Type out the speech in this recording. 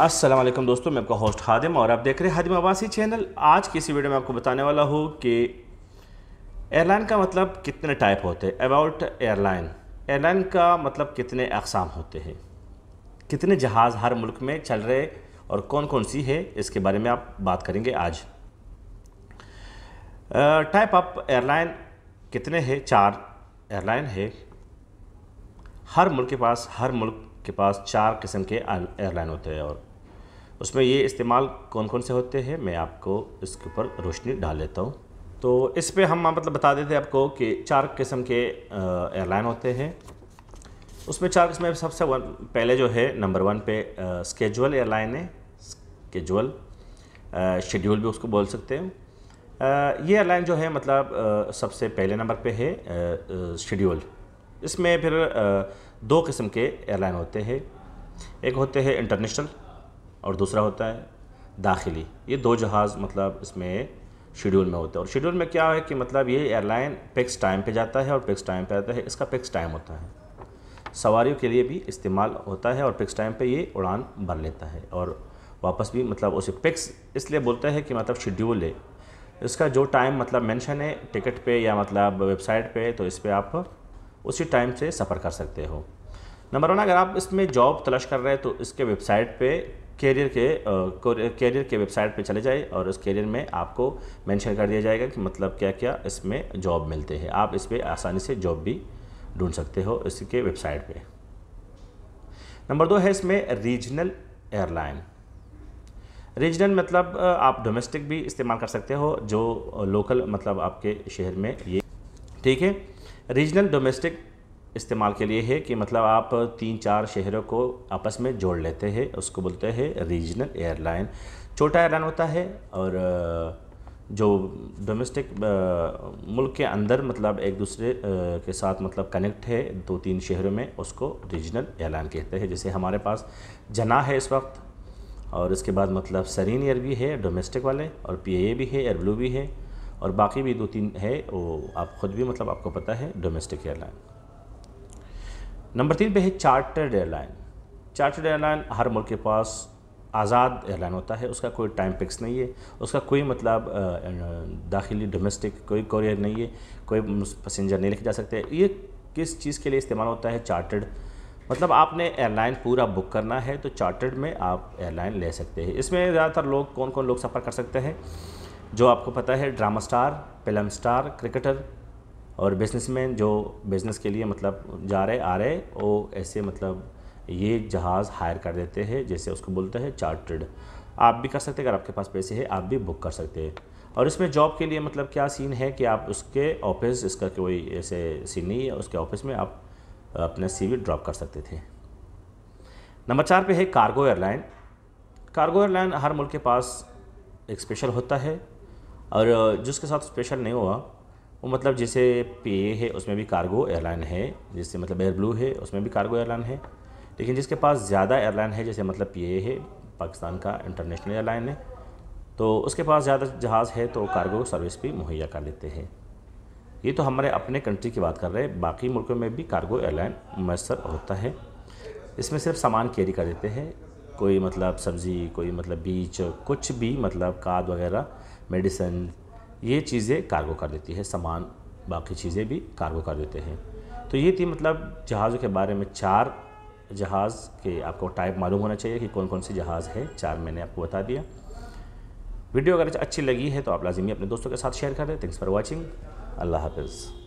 असलम दोस्तों मैं आपका होस्ट हादिम और आप देख रहे हैं हादिम आवासी चैनल आज की इसी वीडियो में आपको बताने वाला हूँ कि एयरलाइन का मतलब कितने टाइप होते हैं अबाउट एयरलाइन एयरलाइन का मतलब कितने अकसाम होते हैं कितने जहाज़ हर मुल्क में चल रहे और कौन कौन सी है इसके बारे में आप बात करेंगे आज टाइप ऑफ एयरलाइन कितने हैं चार एयरलाइन है हर मुल्क के पास हर मुल्क के पास चार किस्म के एयरलाइन होते हैं और उसमें ये इस्तेमाल कौन कौन से होते हैं मैं आपको इसके ऊपर रोशनी डाल लेता हूँ तो इस पर हम मतलब बता देते हैं आपको कि चार किस्म के एयरलाइन होते हैं उसमें चार किस्म सबसे वन पहले जो है नंबर वन पे स्केजुअल एयरलाइन है स्केजुअल शेड्यूल भी उसको बोल सकते हैं ये एयरलाइन जो है मतलब सबसे पहले नंबर पे है शेड्यूल इसमें फिर दो किस्म के एयरलाइन होते हैं एक होते हैं इंटरनेशनल और दूसरा होता है दाखिली ये दो जहाज़ मतलब इसमें शेड्यूल में होते हैं और शेड्यूल में क्या है कि मतलब ये एयरलाइन पिक्स टाइम पे जाता है और पिक्स टाइम पे आता है इसका पिक्स टाइम होता है सवारियों के लिए भी इस्तेमाल होता है और पिक्स टाइम पे ये उड़ान भर लेता है और वापस भी मतलब उसे पिक्स इसलिए बोलते हैं कि मतलब शेड्यूल है इसका जो टाइम मतलब मैंशन है टिकट पर या मतलब वेबसाइट पर तो इस पर आप उसी टाइम से सफ़र कर सकते हो नंबर वन अगर आप इसमें जॉब तलाश कर रहे हैं तो इसके वेबसाइट पे कैरियर के कैरियर के वेबसाइट पे चले जाए और उस कैरियर में आपको मेंशन कर दिया जाएगा कि मतलब क्या क्या इसमें जॉब मिलते हैं आप इस पर आसानी से जॉब भी ढूंढ सकते हो इसके वेबसाइट पे नंबर दो है इसमें रीजनल एयरलाइन रीजनल मतलब आप डोमेस्टिक भी इस्तेमाल कर सकते हो जो लोकल मतलब आपके शहर में ये ठीक है रीजनल डोमेस्टिक इस्तेमाल के लिए है कि मतलब आप तीन चार शहरों को आपस में जोड़ लेते हैं उसको बोलते हैं रीजनल एयरलाइन छोटा एयरलाइन होता है और जो डोमेस्टिक मुल्क के अंदर मतलब एक दूसरे के साथ मतलब कनेक्ट है दो तीन शहरों में उसको रीजनल एयरलाइन कहते हैं जैसे हमारे पास जना है इस वक्त और इसके बाद मतलब सरीन एयर भी है डोमेस्टिक वाले और पी भी है एयर ब्लू भी है और बाकी भी दो तीन है वो आप ख़ुद भी मतलब आपको पता है डोमेस्टिक एयरलाइन नंबर तीन पे है चार्टर्ड एयरलाइन चार्टर्ड एयरलाइन हर मुल्क के पास आज़ाद एयरलाइन होता है उसका कोई टाइम फिक्स नहीं है उसका कोई मतलब दाखिली डोमेस्टिक कोई कोरियर नहीं है कोई पैसेंजर नहीं लेके जा सकते ये किस चीज़ के लिए इस्तेमाल होता है चार्टर्ड मतलब आपने एयरलाइन पूरा बुक करना है तो चार्टर्ड में आप एयरलाइन ले सकते हैं इसमें ज़्यादातर लोग कौन कौन लोग सफ़र कर सकते हैं जो आपको पता है drama star film star cricketer और बिजनेसमैन जो बिज़नेस के लिए मतलब जा रहे आ रहे वो ऐसे मतलब ये जहाज़ हायर कर देते हैं जैसे उसको बोलते हैं चार्टर्ड आप भी कर सकते हैं अगर आपके पास पैसे हैं आप भी बुक कर सकते हैं और इसमें जॉब के लिए मतलब क्या सीन है कि आप उसके ऑफिस इसका कोई ऐसे सीन नहीं है उसके ऑफिस में आप अपना सीवी ड्रॉप कर सकते थे नंबर चार पे है कार्गो एयरलाइन कार्गो एयरलाइन हर मुल्क के पास एक स्पेशल होता है और जिसके साथ स्पेशल नहीं हुआ वो मतलब जैसे पी है उसमें भी कार्गो एयरलाइन है जैसे मतलब एयर ब्लू है उसमें भी कार्गो एयरलाइन है लेकिन जिसके पास ज़्यादा एयरलाइन है जैसे मतलब पी है पाकिस्तान का इंटरनेशनल एयरलाइन है तो उसके पास ज़्यादा जहाज़ है तो कार्गो सर्विस भी मुहैया कर लेते हैं ये तो हमारे अपने कंट्री की बात कर रहे हैं बाकी मुल्कों में भी कार्गो एयरलाइन मैसर होता है इसमें सिर्फ सामान कैरी कर देते हैं कोई मतलब सब्ज़ी कोई मतलब बीज कुछ भी मतलब खाद वगैरह मेडिसन ये चीज़ें कार्गो कर देती है सामान बाकी चीज़ें भी कार्गो कर देते हैं तो ये थी मतलब जहाज़ों के बारे में चार जहाज़ के आपको टाइप मालूम होना चाहिए कि कौन कौन से जहाज़ है चार मैंने आपको बता दिया वीडियो अगर अच्छी लगी है तो आप लाजमी अपने दोस्तों के साथ शेयर करें थैंक्स फॉर वॉचिंग अल्लाह हाफिज़